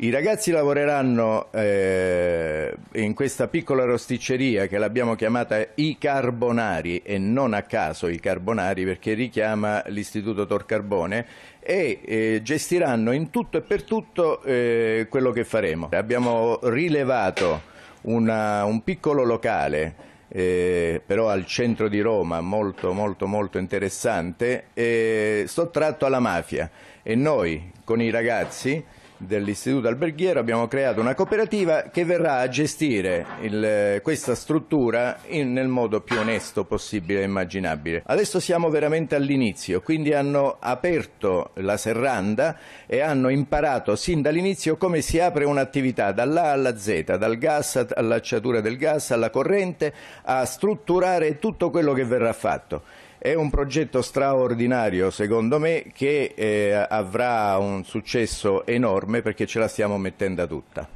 I ragazzi lavoreranno eh, in questa piccola rosticceria che l'abbiamo chiamata I Carbonari e non a caso I Carbonari perché richiama l'Istituto Tor Carbone e eh, gestiranno in tutto e per tutto eh, quello che faremo. Abbiamo rilevato una, un piccolo locale eh, però al centro di Roma, molto molto molto interessante, eh, sottratto alla mafia e noi con i ragazzi dell'Istituto Alberghiero abbiamo creato una cooperativa che verrà a gestire il, eh, questa struttura in, nel modo più onesto possibile e immaginabile. Adesso siamo veramente all'inizio, quindi hanno aperto la serranda e hanno imparato sin dall'inizio come si apre un'attività dall'A alla Z, dal gas all'acciatura del gas alla corrente a strutturare tutto quello che verrà fatto. È un progetto straordinario secondo me che eh, avrà un successo enorme perché ce la stiamo mettendo tutta.